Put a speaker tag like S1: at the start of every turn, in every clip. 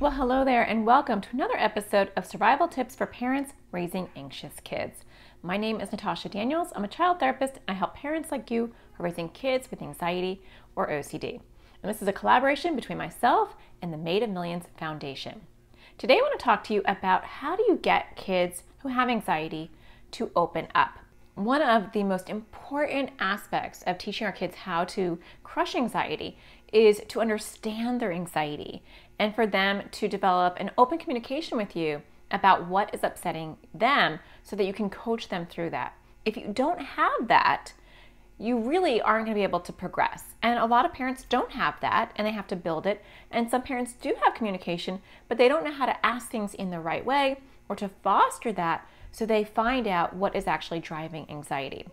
S1: Well, hello there, and welcome to another episode of Survival Tips for Parents Raising Anxious Kids. My name is Natasha Daniels. I'm a child therapist, and I help parents like you who are raising kids with anxiety or OCD. And this is a collaboration between myself and the Made of Millions Foundation. Today, I want to talk to you about how do you get kids who have anxiety to open up. One of the most important aspects of teaching our kids how to crush anxiety is to understand their anxiety and for them to develop an open communication with you about what is upsetting them so that you can coach them through that. If you don't have that, you really aren't going to be able to progress. And a lot of parents don't have that and they have to build it. And some parents do have communication, but they don't know how to ask things in the right way or to foster that so they find out what is actually driving anxiety.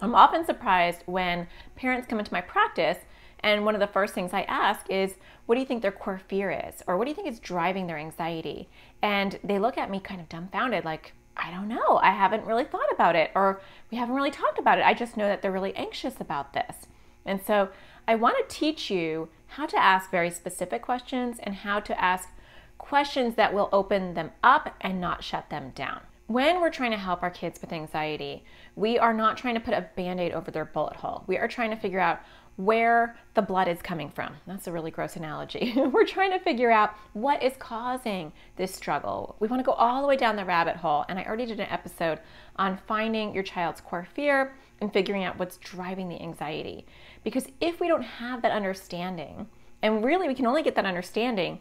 S1: I'm often surprised when parents come into my practice and one of the first things I ask is, what do you think their core fear is? Or what do you think is driving their anxiety? And they look at me kind of dumbfounded, like, I don't know. I haven't really thought about it, or we haven't really talked about it. I just know that they're really anxious about this. And so I want to teach you how to ask very specific questions and how to ask questions that will open them up and not shut them down. When we're trying to help our kids with anxiety, we are not trying to put a band aid over their bullet hole. We are trying to figure out where the blood is coming from. That's a really gross analogy. We're trying to figure out what is causing this struggle. We want to go all the way down the rabbit hole. And I already did an episode on finding your child's core fear and figuring out what's driving the anxiety. Because if we don't have that understanding, and really we can only get that understanding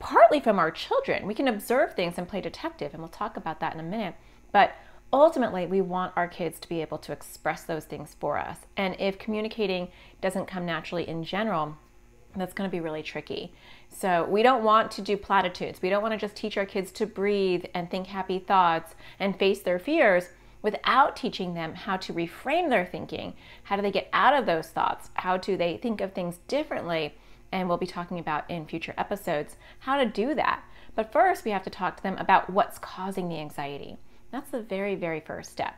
S1: partly from our children, we can observe things and play detective, and we'll talk about that in a minute. But ultimately we want our kids to be able to express those things for us. And if communicating doesn't come naturally in general, that's going to be really tricky. So, we don't want to do platitudes. We don't want to just teach our kids to breathe and think happy thoughts and face their fears without teaching them how to reframe their thinking. How do they get out of those thoughts? How do they think of things differently? And we'll be talking about in future episodes how to do that. But first, we have to talk to them about what's causing the anxiety. That's the very, very first step.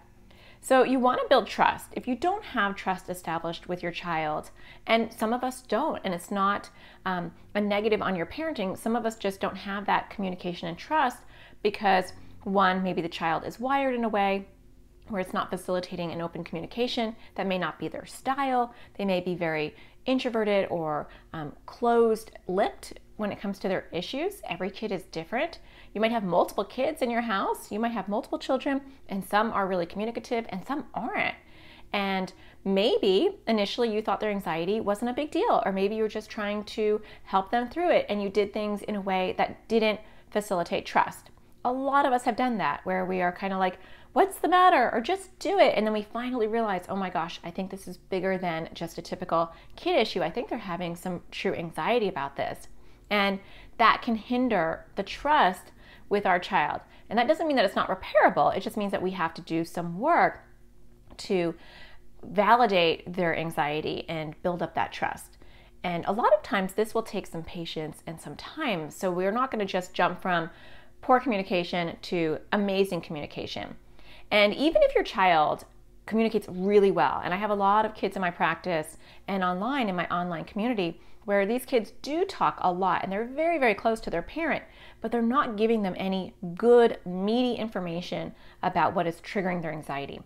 S1: So you want to build trust. If you don't have trust established with your child, and some of us don't, and it's not um, a negative on your parenting, some of us just don't have that communication and trust because one, maybe the child is wired in a way where it's not facilitating an open communication. That may not be their style. They may be very introverted or um, closed lipped when it comes to their issues. Every kid is different. You might have multiple kids in your house, you might have multiple children, and some are really communicative and some aren't. And maybe initially you thought their anxiety wasn't a big deal, or maybe you were just trying to help them through it and you did things in a way that didn't facilitate trust. A lot of us have done that where we are kind of like, what's the matter? Or just do it. And then we finally realize, oh my gosh, I think this is bigger than just a typical kid issue. I think they're having some true anxiety about this. And that can hinder the trust with our child. And that doesn't mean that it's not repairable, it just means that we have to do some work to validate their anxiety and build up that trust. And a lot of times, this will take some patience and some time. So, we're not going to just jump from poor communication to amazing communication. And even if your child communicates really well, and I have a lot of kids in my practice and online in my online community where these kids do talk a lot and they're very, very close to their parent, but they're not giving them any good, meaty information about what is triggering their anxiety.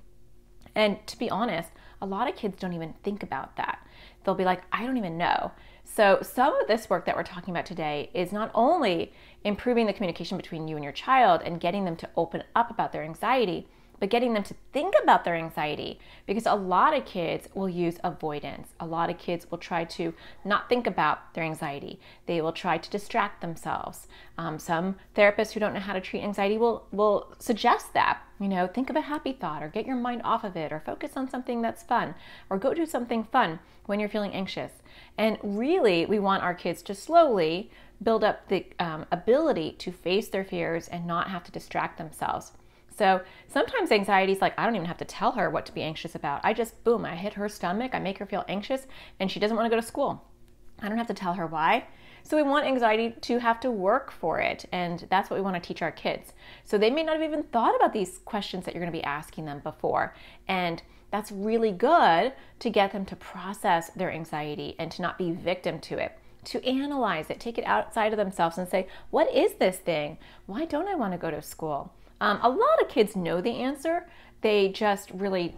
S1: And to be honest, a lot of kids don't even think about that. They'll be like, I don't even know. So, some of this work that we're talking about today is not only improving the communication between you and your child and getting them to open up about their anxiety, but getting them to think about their anxiety because a lot of kids will use avoidance. A lot of kids will try to not think about their anxiety. They will try to distract themselves. Um, some therapists who don't know how to treat anxiety will, will suggest that, you know, think of a happy thought or get your mind off of it or focus on something that's fun or go do something fun when you're feeling anxious. And really, we want our kids to slowly build up the um, ability to face their fears and not have to distract themselves. So sometimes anxiety is like, I don't even have to tell her what to be anxious about. I just, boom, I hit her stomach, I make her feel anxious, and she doesn't want to go to school. I don't have to tell her why. So we want anxiety to have to work for it, and that's what we want to teach our kids. So they may not have even thought about these questions that you're going to be asking them before. And that's really good to get them to process their anxiety and to not be victim to it to analyze it, take it outside of themselves and say, what is this thing? Why don't I want to go to school? Um, a lot of kids know the answer, they just really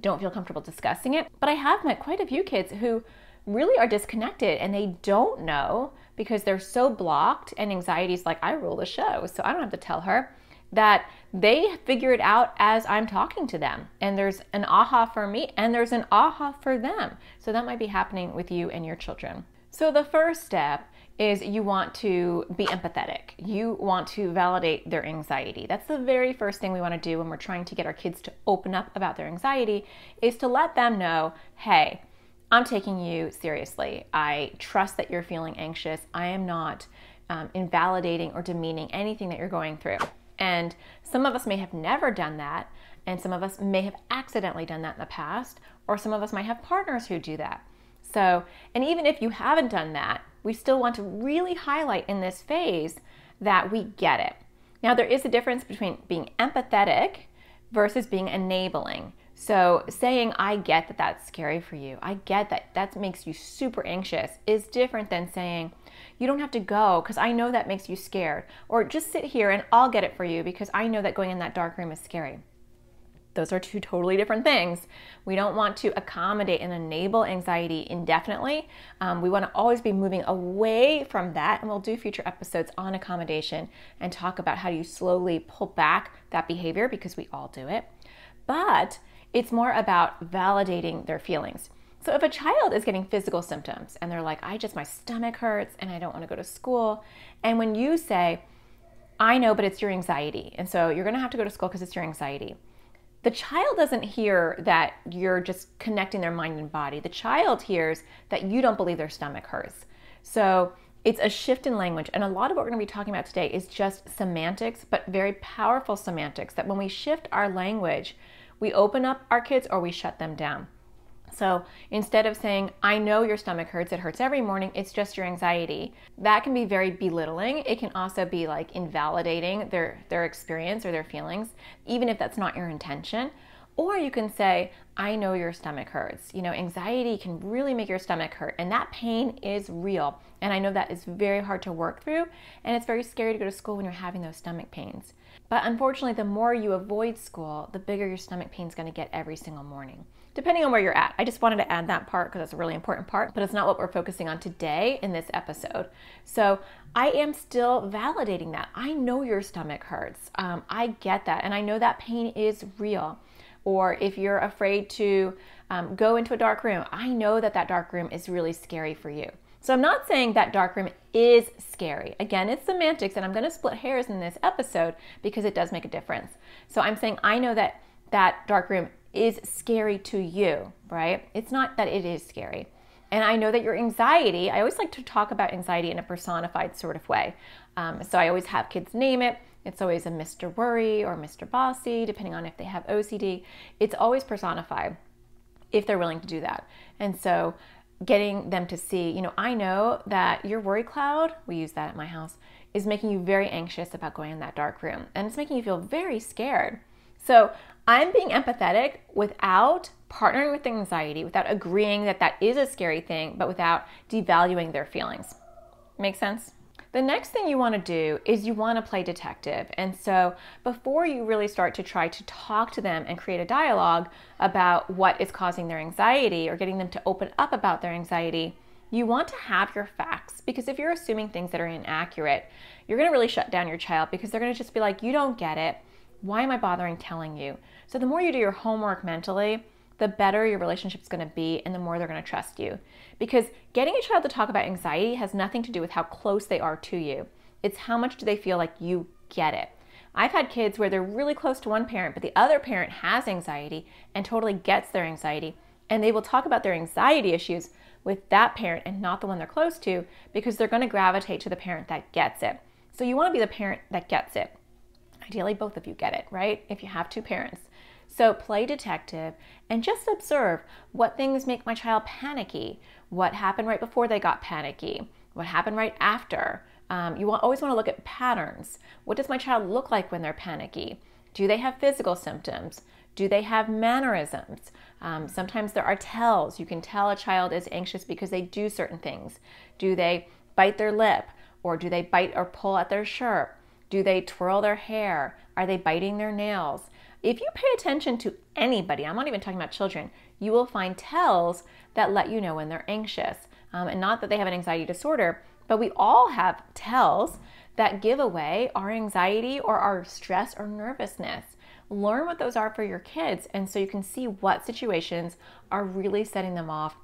S1: don't feel comfortable discussing it. But I have met quite a few kids who really are disconnected and they don't know because they're so blocked and anxiety is like, I rule the show, so I don't have to tell her that they figure it out as I'm talking to them. And there's an aha for me and there's an aha for them. So that might be happening with you and your children. So the first step is you want to be empathetic. You want to validate their anxiety. That's the very first thing we want to do when we're trying to get our kids to open up about their anxiety is to let them know, "Hey, I'm taking you seriously. I trust that you're feeling anxious. I am not um, invalidating or demeaning anything that you're going through. And some of us may have never done that, and some of us may have accidentally done that in the past, or some of us might have partners who do that. So, and even if you haven't done that, we still want to really highlight in this phase that we get it. Now, there is a difference between being empathetic versus being enabling. So, saying, I get that that's scary for you, I get that that makes you super anxious, is different than saying, You don't have to go because I know that makes you scared, or just sit here and I'll get it for you because I know that going in that dark room is scary. Those are two totally different things. We don't want to accommodate and enable anxiety indefinitely. Um, we want to always be moving away from that, and we'll do future episodes on accommodation and talk about how you slowly pull back that behavior because we all do it. But it's more about validating their feelings. So if a child is getting physical symptoms and they're like, I just, my stomach hurts and I don't want to go to school, and when you say, I know, but it's your anxiety, and so you're going to have to go to school because it's your anxiety the child doesn't hear that you're just connecting their mind and body. The child hears that you don't believe their stomach hurts. So it's a shift in language. And a lot of what we're going to be talking about today is just semantics, but very powerful semantics that when we shift our language, we open up our kids or we shut them down. So instead of saying, I know your stomach hurts, it hurts every morning, it's just your anxiety, that can be very belittling. It can also be like invalidating their, their experience or their feelings, even if that's not your intention. Or you can say, I know your stomach hurts. You know, anxiety can really make your stomach hurt, and that pain is real. And I know that is very hard to work through, and it's very scary to go to school when you're having those stomach pains. But unfortunately, the more you avoid school, the bigger your stomach pain is going to get every single morning, depending on where you're at. I just wanted to add that part because it's a really important part, but it's not what we're focusing on today in this episode. So I am still validating that. I know your stomach hurts. Um, I get that. And I know that pain is real. Or if you're afraid to um, go into a dark room, I know that that dark room is really scary for you. So I'm not saying that dark room is scary. Again, it's semantics, and I'm going to split hairs in this episode because it does make a difference. So I'm saying I know that that dark room is scary to you, right? It's not that it is scary. And I know that your anxiety, I always like to talk about anxiety in a personified sort of way. Um, so I always have kids name it. It's always a Mr. Worry or Mr. Bossy, depending on if they have OCD. It's always personified if they're willing to do that. And so getting them to see, you know, I know that your worry cloud, we use that at my house, is making you very anxious about going in that dark room and it's making you feel very scared. So I'm being empathetic without partnering with anxiety, without agreeing that that is a scary thing, but without devaluing their feelings. Make sense? The next thing you want to do is you want to play detective. And so before you really start to try to talk to them and create a dialogue about what is causing their anxiety or getting them to open up about their anxiety, you want to have your facts because if you're assuming things that are inaccurate, you're going to really shut down your child because they're going to just be like, you don't get it. Why am I bothering telling you? So the more you do your homework mentally, the better your relationship is going to be and the more they're going to trust you. Because getting a child to talk about anxiety has nothing to do with how close they are to you, it's how much do they feel like you get it. I've had kids where they're really close to one parent, but the other parent has anxiety and totally gets their anxiety. And they will talk about their anxiety issues with that parent and not the one they're close to because they're going to gravitate to the parent that gets it. So you want to be the parent that gets it. Ideally, both of you get it, right? If you have two parents. So play detective and just observe what things make my child panicky, what happened right before they got panicky, what happened right after. Um, you want, always want to look at patterns. What does my child look like when they're panicky? Do they have physical symptoms? Do they have mannerisms? Um, sometimes there are tells. You can tell a child is anxious because they do certain things. Do they bite their lip? Or do they bite or pull at their shirt? Do they twirl their hair? Are they biting their nails? If you pay attention to anybody, I'm not even talking about children, you will find tells that let you know when they're anxious. Um, and not that they have an anxiety disorder, but we all have tells that give away our anxiety or our stress or nervousness. Learn what those are for your kids, and so you can see what situations are really setting them off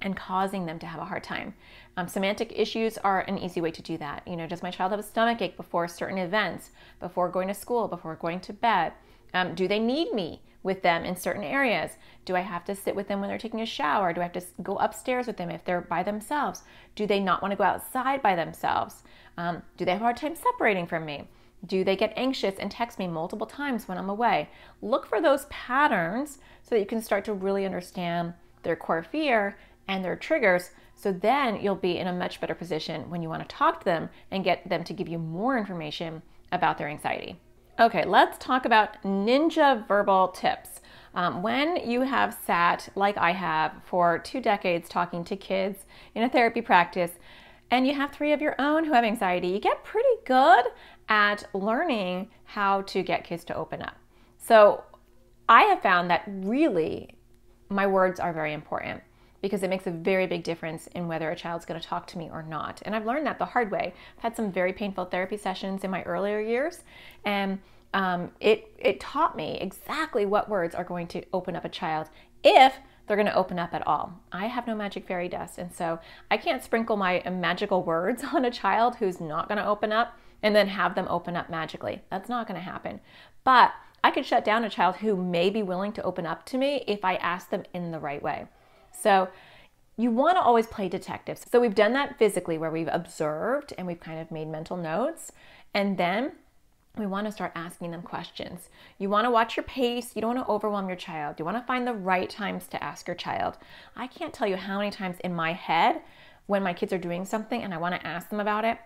S1: and causing them to have a hard time. Um, semantic issues are an easy way to do that. You know, does my child have a stomach ache before certain events, before going to school, before going to bed? Um, do they need me with them in certain areas? Do I have to sit with them when they're taking a shower? Do I have to go upstairs with them if they're by themselves? Do they not want to go outside by themselves? Um, do they have a hard time separating from me? Do they get anxious and text me multiple times when I'm away? Look for those patterns so that you can start to really understand their core fear and their triggers. So then you'll be in a much better position when you want to talk to them and get them to give you more information about their anxiety. Okay, let's talk about ninja verbal tips. Um, when you have sat, like I have, for two decades talking to kids in a therapy practice, and you have three of your own who have anxiety, you get pretty good at learning how to get kids to open up. So I have found that really my words are very important because it makes a very big difference in whether a child's going to talk to me or not. And I've learned that the hard way. I've had some very painful therapy sessions in my earlier years, and um, it it taught me exactly what words are going to open up a child if they're going to open up at all. I have no magic fairy dust, and so I can't sprinkle my magical words on a child who's not going to open up and then have them open up magically. That's not going to happen. But I could shut down a child who may be willing to open up to me if I ask them in the right way. So you want to always play detective. So we've done that physically where we've observed and we've kind of made mental notes. And then we want to start asking them questions. You want to watch your pace. You don't want to overwhelm your child. You want to find the right times to ask your child. I can't tell you how many times in my head when my kids are doing something and I want to ask them about it,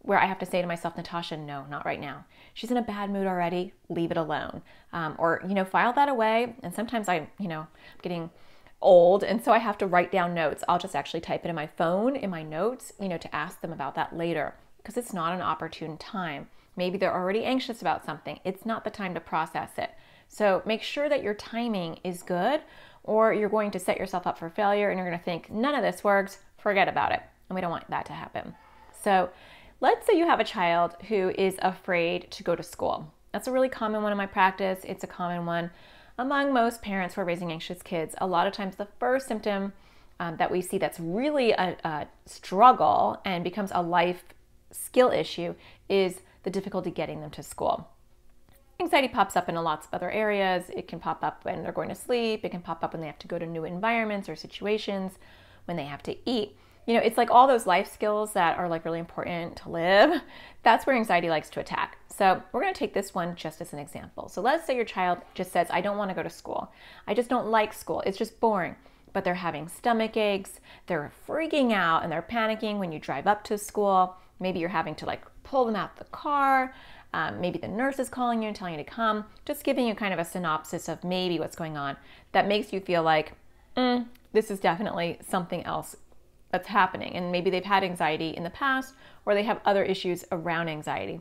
S1: where I have to say to myself, Natasha, no, not right now. She's in a bad mood already. Leave it alone. Um, or, you know, file that away. And sometimes I, you know, I'm getting old and so I have to write down notes. I'll just actually type it in my phone in my notes, you know, to ask them about that later because it's not an opportune time. Maybe they're already anxious about something. It's not the time to process it. So make sure that your timing is good or you're going to set yourself up for failure and you're going to think none of this works, forget about it. And we don't want that to happen. So let's say you have a child who is afraid to go to school. That's a really common one in my practice. It's a common one among most parents who are raising anxious kids, a lot of times the first symptom um, that we see that's really a, a struggle and becomes a life skill issue is the difficulty getting them to school. Anxiety pops up in lots of other areas. It can pop up when they're going to sleep, it can pop up when they have to go to new environments or situations, when they have to eat you know, it's like all those life skills that are like really important to live. That's where anxiety likes to attack. So we're going to take this one just as an example. So let's say your child just says, I don't want to go to school. I just don't like school. It's just boring. But they're having stomach aches. They're freaking out and they're panicking when you drive up to school. Maybe you're having to like pull them out of the car. Um, maybe the nurse is calling you and telling you to come. Just giving you kind of a synopsis of maybe what's going on that makes you feel like, mm, this is definitely something else that's happening. And maybe they've had anxiety in the past or they have other issues around anxiety.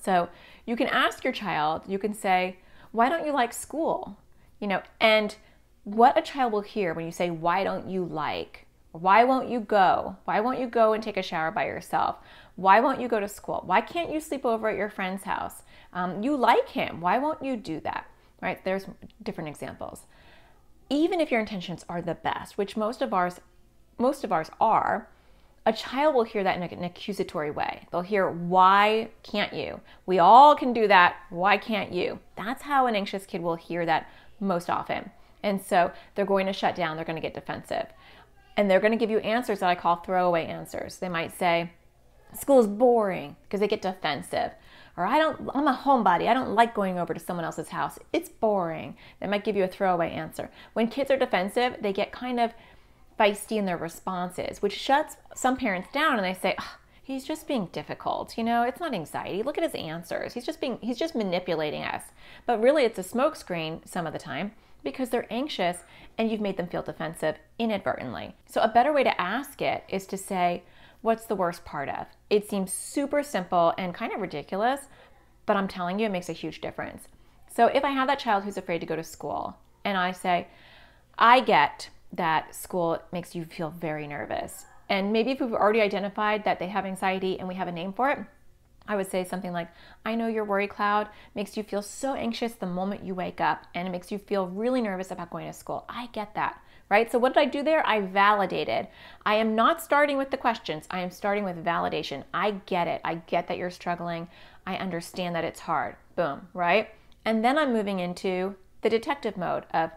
S1: So you can ask your child, you can say, Why don't you like school? You know, and what a child will hear when you say, Why don't you like? Why won't you go? Why won't you go and take a shower by yourself? Why won't you go to school? Why can't you sleep over at your friend's house? Um, you like him. Why won't you do that? Right? There's different examples. Even if your intentions are the best, which most of ours most of ours are, a child will hear that in an accusatory way. They'll hear, Why can't you? We all can do that. Why can't you? That's how an anxious kid will hear that most often. And so they're going to shut down, they're going to get defensive. And they're going to give you answers that I call throwaway answers. They might say, School is boring because they get defensive. Or I don't I'm a homebody. I don't like going over to someone else's house. It's boring. They might give you a throwaway answer. When kids are defensive, they get kind of feisty in their responses, which shuts some parents down and they say, oh, he's just being difficult. You know, it's not anxiety. Look at his answers. He's just being he's just manipulating us. But really it's a smokescreen some of the time because they're anxious and you've made them feel defensive inadvertently. So a better way to ask it is to say, what's the worst part of? It seems super simple and kind of ridiculous, but I'm telling you it makes a huge difference. So if I have that child who's afraid to go to school and I say, I get that school makes you feel very nervous. And maybe if we've already identified that they have anxiety and we have a name for it, I would say something like, I know your worry cloud makes you feel so anxious the moment you wake up and it makes you feel really nervous about going to school. I get that, right? So, what did I do there? I validated. I am not starting with the questions, I am starting with validation. I get it. I get that you're struggling. I understand that it's hard. Boom, right? And then I'm moving into the detective mode of,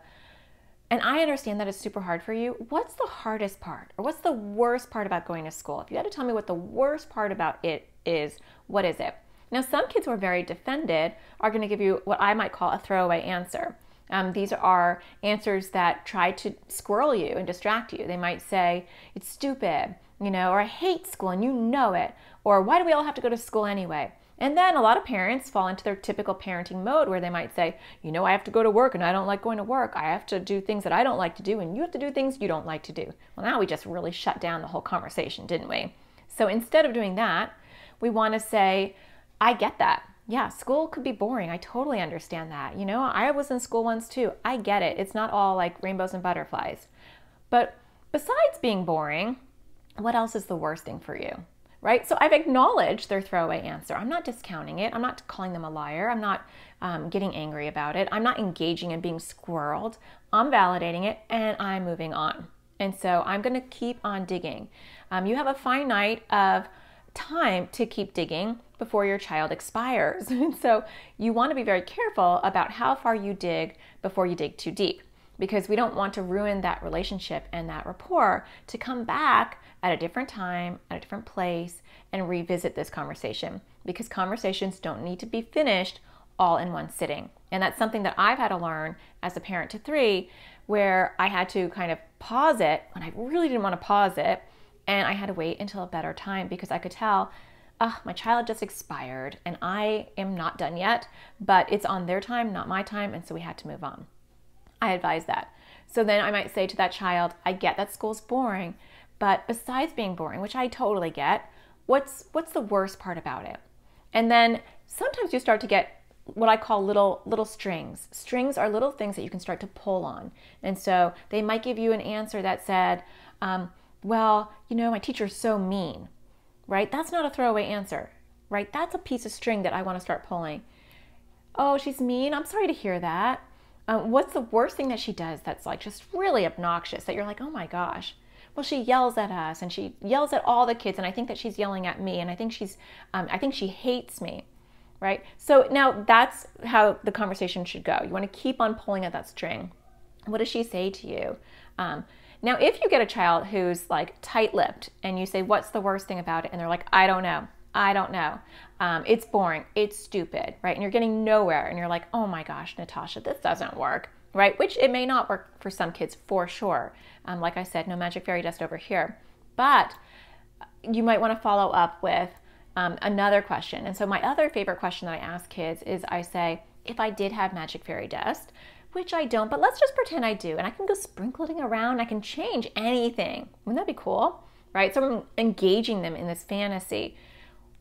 S1: and I understand that it's super hard for you. What's the hardest part or what's the worst part about going to school? If you had to tell me what the worst part about it is, what is it? Now, some kids who are very defended are going to give you what I might call a throwaway answer. Um, these are answers that try to squirrel you and distract you. They might say, it's stupid, you know, or I hate school and you know it, or why do we all have to go to school anyway? And then a lot of parents fall into their typical parenting mode where they might say, you know, I have to go to work and I don't like going to work. I have to do things that I don't like to do and you have to do things you don't like to do. Well, now we just really shut down the whole conversation, didn't we? So instead of doing that, we want to say, I get that. Yeah, school could be boring. I totally understand that. You know, I was in school once too. I get it. It's not all like rainbows and butterflies. But besides being boring, what else is the worst thing for you? right? So I've acknowledged their throwaway answer. I'm not discounting it. I'm not calling them a liar. I'm not um, getting angry about it. I'm not engaging and being squirreled. I'm validating it and I'm moving on. And so I'm going to keep on digging. Um, you have a finite of time to keep digging before your child expires. and so you want to be very careful about how far you dig before you dig too deep because we don't want to ruin that relationship and that rapport to come back at a different time, at a different place, and revisit this conversation because conversations don't need to be finished all in one sitting. And that's something that I've had to learn as a parent to three, where I had to kind of pause it when I really didn't want to pause it. And I had to wait until a better time because I could tell, oh, my child just expired and I am not done yet, but it's on their time, not my time. And so we had to move on. I advise that. So then I might say to that child, I get that school's boring, but besides being boring, which I totally get, what's what's the worst part about it? And then sometimes you start to get what I call little little strings. Strings are little things that you can start to pull on. And so they might give you an answer that said, um, well, you know, my teacher's so mean, right? That's not a throwaway answer, right? That's a piece of string that I want to start pulling. Oh, she's mean. I'm sorry to hear that. Um, what's the worst thing that she does that's like just really obnoxious that you're like, oh my gosh well she yells at us and she yells at all the kids and i think that she's yelling at me and i think she's um, i think she hates me right so now that's how the conversation should go you want to keep on pulling at that string what does she say to you um, now if you get a child who's like tight-lipped and you say what's the worst thing about it and they're like i don't know I don't know. Um, it's boring. It's stupid, right? And you're getting nowhere. And you're like, oh my gosh, Natasha, this doesn't work right? Which it may not work for some kids for sure. Um, like I said, no magic fairy dust over here. But you might want to follow up with um, another question. And so, my other favorite question that I ask kids is I say, if I did have magic fairy dust, which I don't, but let's just pretend I do, and I can go sprinkling around, I can change anything. Wouldn't that be cool? Right? So, I'm engaging them in this fantasy.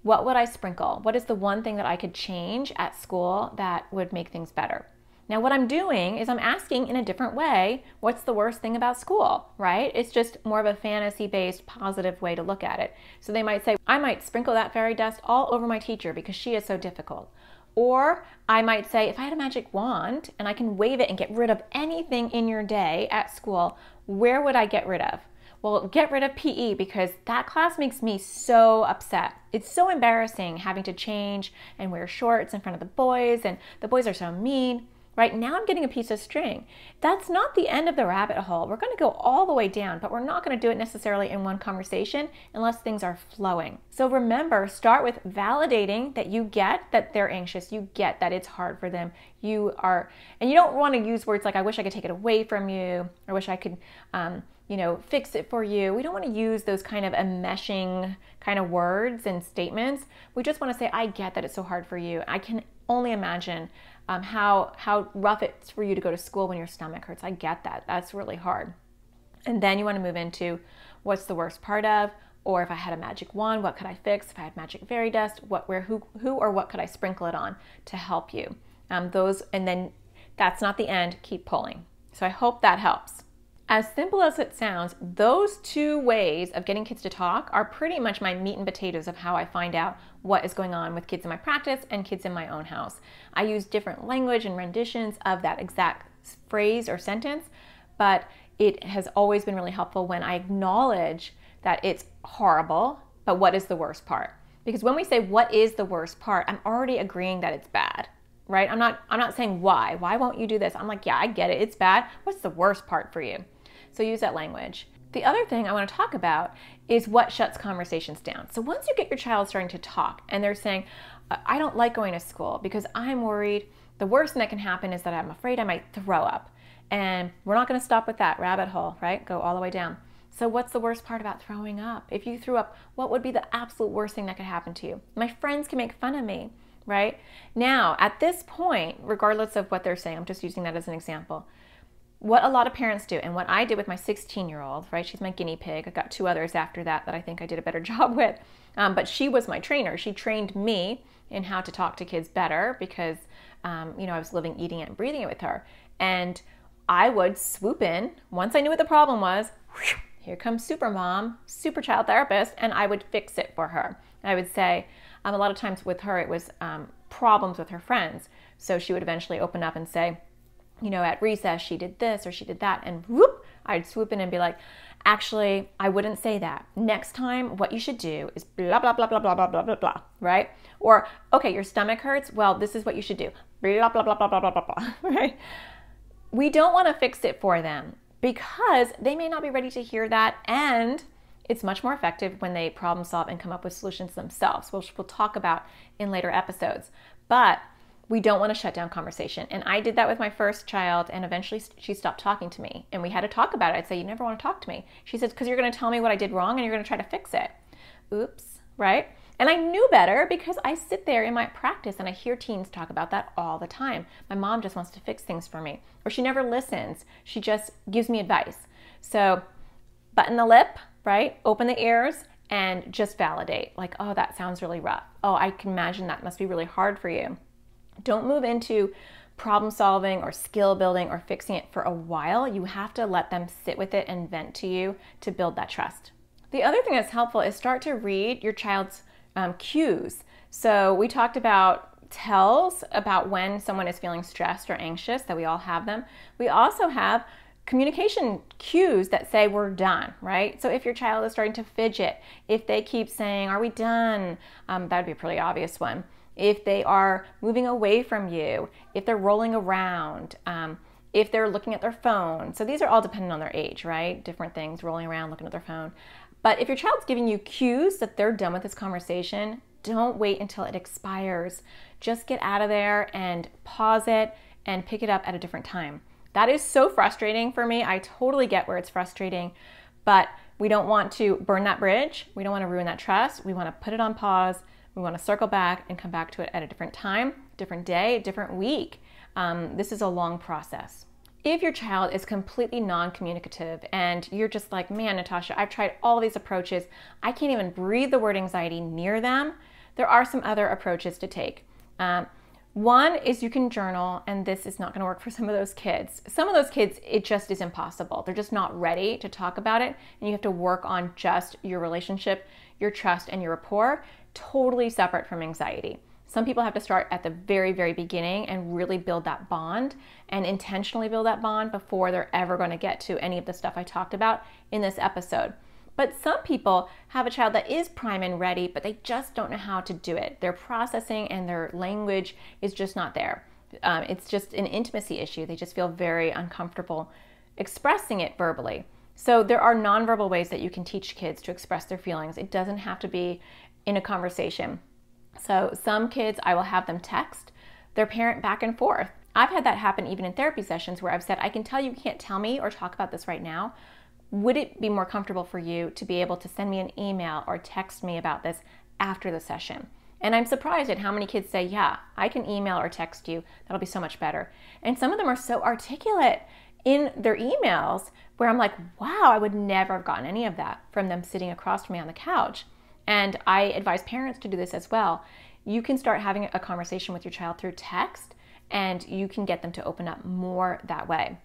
S1: What would I sprinkle? What is the one thing that I could change at school that would make things better? Now, what I'm doing is I'm asking in a different way, what's the worst thing about school, right? It's just more of a fantasy based positive way to look at it. So they might say, I might sprinkle that fairy dust all over my teacher because she is so difficult. Or I might say, if I had a magic wand and I can wave it and get rid of anything in your day at school, where would I get rid of? Well, get rid of PE because that class makes me so upset. It's so embarrassing having to change and wear shorts in front of the boys, and the boys are so mean right? Now I'm getting a piece of string. That's not the end of the rabbit hole. We're gonna go all the way down, but we're not gonna do it necessarily in one conversation unless things are flowing. So remember, start with validating that you get that they're anxious, you get that it's hard for them, you are, and you don't wanna use words like, I wish I could take it away from you, I wish I could, um, you know, fix it for you. We don't want to use those kind of enmeshing kind of words and statements. We just want to say, I get that it's so hard for you. I can only imagine um, how how rough it's for you to go to school when your stomach hurts. I get that. That's really hard. And then you want to move into what's the worst part of, or if I had a magic wand, what could I fix? If I had magic fairy dust, what where who who or what could I sprinkle it on to help you? Um, those and then that's not the end. Keep pulling. So I hope that helps. As simple as it sounds, those two ways of getting kids to talk are pretty much my meat and potatoes of how I find out what is going on with kids in my practice and kids in my own house. I use different language and renditions of that exact phrase or sentence, but it has always been really helpful when I acknowledge that it's horrible, but what is the worst part? Because when we say what is the worst part, I'm already agreeing that it's bad right i'm not i'm not saying why why won't you do this i'm like yeah i get it it's bad what's the worst part for you so use that language. The other thing I want to talk about is what shuts conversations down. So once you get your child starting to talk and they're saying, I don't like going to school because I'm worried, the worst thing that can happen is that I'm afraid I might throw up. And we're not going to stop with that rabbit hole, right? Go all the way down. So, what's the worst part about throwing up? If you threw up, what would be the absolute worst thing that could happen to you? My friends can make fun of me, right? Now, at this point, regardless of what they're saying, I'm just using that as an example, what a lot of parents do and what I did with my 16 year old, right? She's my guinea pig. I got two others after that that I think I did a better job with. Um, but she was my trainer. She trained me in how to talk to kids better because, um, you know, I was living, eating it, and breathing it with her. And I would swoop in once I knew what the problem was. Whew, here comes super mom, super child therapist, and I would fix it for her. I would say, um, a lot of times with her, it was um, problems with her friends. So she would eventually open up and say, you know, at recess she did this or she did that, and whoop, I'd swoop in and be like, actually, I wouldn't say that. Next time, what you should do is blah, blah, blah, blah, blah, blah, blah, blah, blah, right? Or, okay, your stomach hurts. Well, this is what you should do. Blah, blah, blah, blah, blah, blah, blah, blah, right? We don't want to fix it for them because they may not be ready to hear that. And it's much more effective when they problem solve and come up with solutions themselves, which we'll talk about in later episodes. But we don't want to shut down conversation. And I did that with my first child, and eventually she stopped talking to me. And we had to talk about it. I'd say, You never want to talk to me. She says, Because you're going to tell me what I did wrong and you're going to try to fix it. Oops, right? And I knew better because I sit there in my practice and I hear teens talk about that all the time. My mom just wants to fix things for me, or she never listens. She just gives me advice. So, button the lip, right? Open the ears and just validate. Like, oh, that sounds really rough. Oh, I can imagine that must be really hard for you. Don't move into problem solving or skill building or fixing it for a while. You have to let them sit with it and vent to you to build that trust. The other thing that's helpful is start to read your child's um, cues. So we talked about tells about when someone is feeling stressed or anxious, that we all have them. We also have communication cues that say we're done, right? So if your child is starting to fidget, if they keep saying, Are we done? Um, that would be a pretty obvious one if they are moving away from you, if they're rolling around, um, if they're looking at their phone. So these are all dependent on their age, right? Different things, rolling around, looking at their phone. But if your child's giving you cues that they're done with this conversation, don't wait until it expires. Just get out of there and pause it and pick it up at a different time. That is so frustrating for me. I totally get where it's frustrating, but we don't want to burn that bridge. We don't want to ruin that trust. We want to put it on pause we want to circle back and come back to it at a different time, different day, different week. Um, this is a long process. If your child is completely non communicative and you're just like, man, Natasha, I've tried all these approaches, I can't even breathe the word anxiety near them, there are some other approaches to take. Um, one is you can journal, and this is not going to work for some of those kids. Some of those kids, it just is impossible. They're just not ready to talk about it, and you have to work on just your relationship, your trust, and your rapport, totally separate from anxiety. Some people have to start at the very, very beginning and really build that bond and intentionally build that bond before they're ever going to get to any of the stuff I talked about in this episode. But some people have a child that is prime and ready, but they just don't know how to do it. Their processing and their language is just not there. Um, it's just an intimacy issue. They just feel very uncomfortable expressing it verbally. So there are nonverbal ways that you can teach kids to express their feelings. It doesn't have to be in a conversation. So some kids, I will have them text their parent back and forth. I've had that happen even in therapy sessions where I've said, I can tell you, can't tell me or talk about this right now. Would it be more comfortable for you to be able to send me an email or text me about this after the session? And I'm surprised at how many kids say, Yeah, I can email or text you. That'll be so much better. And some of them are so articulate in their emails where I'm like, Wow, I would never have gotten any of that from them sitting across from me on the couch and I advise parents to do this as well, you can start having a conversation with your child through text and you can get them to open up more that way.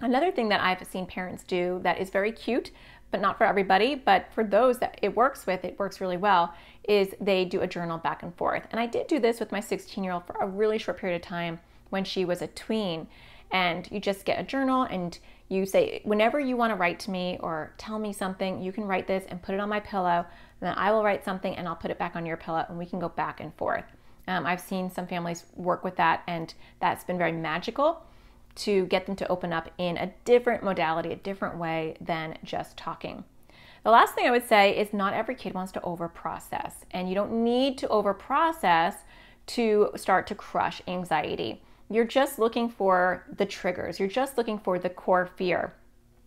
S1: Another thing that I've seen parents do that is very cute, but not for everybody, but for those that it works with, it works really well, is they do a journal back and forth. And I did do this with my 16 year old for a really short period of time when she was a tween. And you just get a journal and you say, whenever you want to write to me or tell me something, you can write this and put it on my pillow and then I will write something and I'll put it back on your pillow and we can go back and forth. Um, I've seen some families work with that, and that's been very magical to get them to open up in a different modality, a different way than just talking. The last thing I would say is not every kid wants to over process, and you don't need to over process to start to crush anxiety. You're just looking for the triggers, you're just looking for the core fear.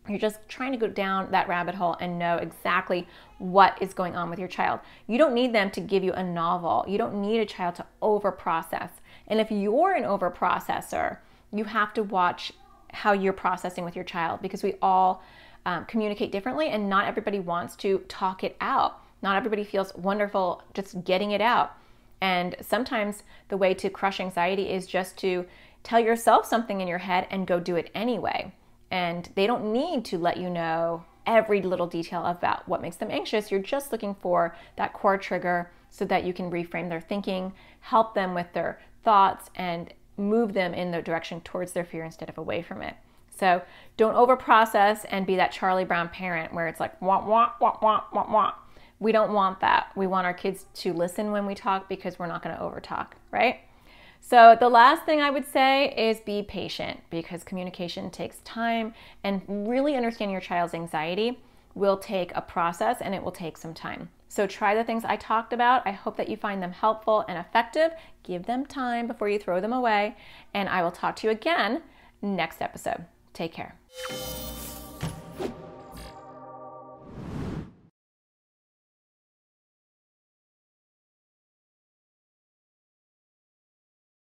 S1: You're just trying to go down that rabbit hole and know exactly what is going on with your child. You don't need them to give you a novel. You don't need a child to over process. And if you're an over processor, you have to watch how you're processing with your child because we all um, communicate differently and not everybody wants to talk it out. Not everybody feels wonderful just getting it out. And sometimes the way to crush anxiety is just to tell yourself something in your head and go do it anyway and they don't need to let you know every little detail about what makes them anxious. You're just looking for that core trigger so that you can reframe their thinking, help them with their thoughts, and move them in the direction towards their fear instead of away from it. So don't overprocess and be that Charlie Brown parent where it's like wah wah wah wah wah wah. We don't want that. We want our kids to listen when we talk because we're not going to overtalk, right? So, the last thing I would say is be patient because communication takes time and really understanding your child's anxiety will take a process and it will take some time. So, try the things I talked about. I hope that you find them helpful and effective. Give them time before you throw them away. And I will talk to you again next episode. Take care.